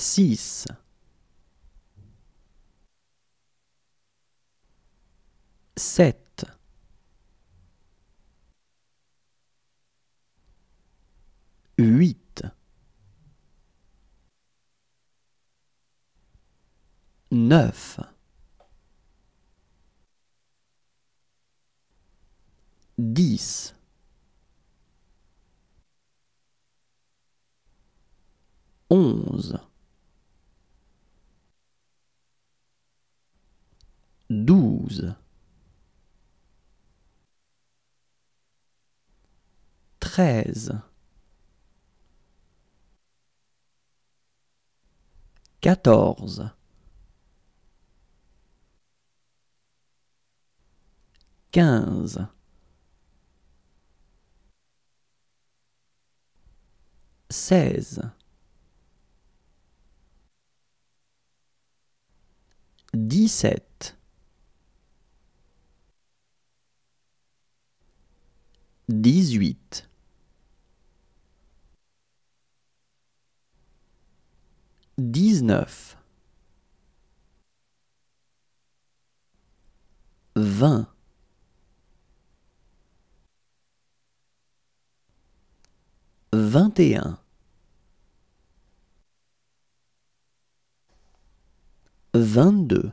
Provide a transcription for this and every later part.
6 7 8 9 10 11 12 13 14 15 16 17 18 19 20 21 22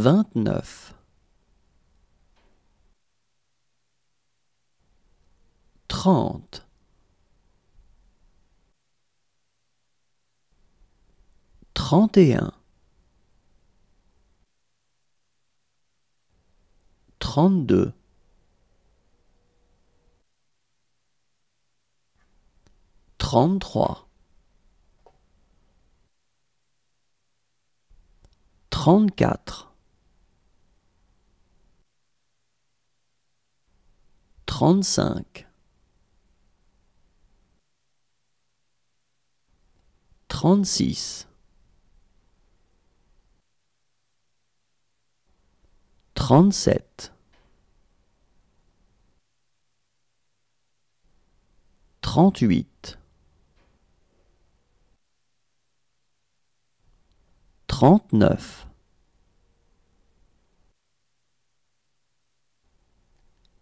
vingt-neuf, trente, trente et un, trente-deux, trente-trois, trente-quatre, 35 36 37 38 39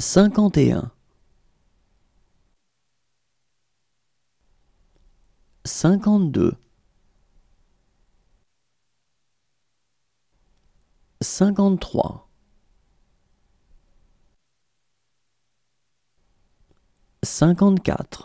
51 52 53 54 55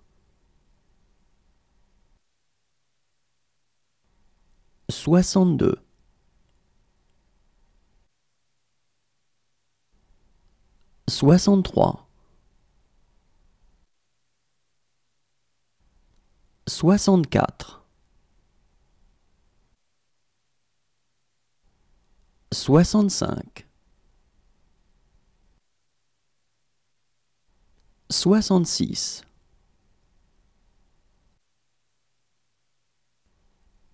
62 63 64 65 66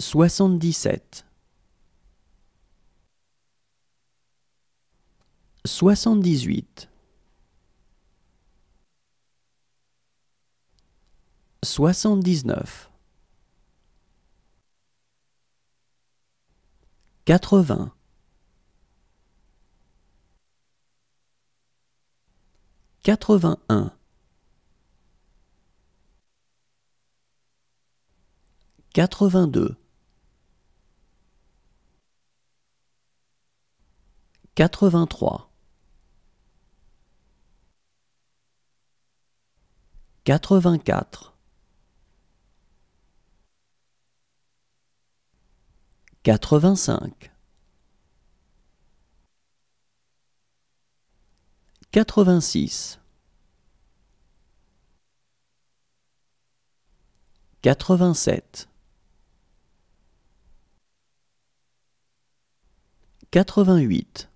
Soixante-dix-sept. Soixante-dix-huit. Soixante-dix-neuf. Quatre-vingts. Quatre-vingt-un. Quatre-vingt-deux. Quatre-vingt-trois. Quatre-vingt-quatre. Quatre-vingt-cinq. Quatre-vingt-six. Quatre-vingt-sept. Quatre-vingt-huit.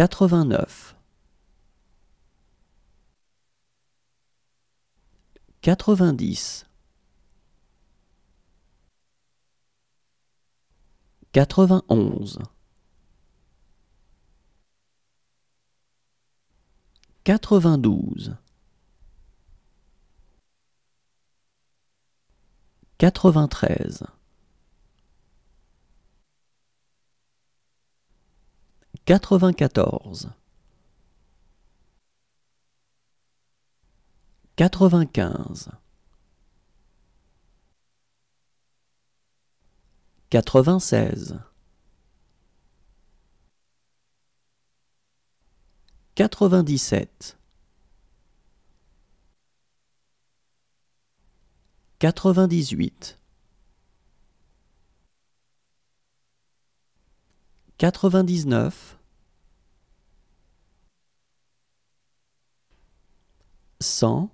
89 90 91 92 93 94 95 96 97 98 99 100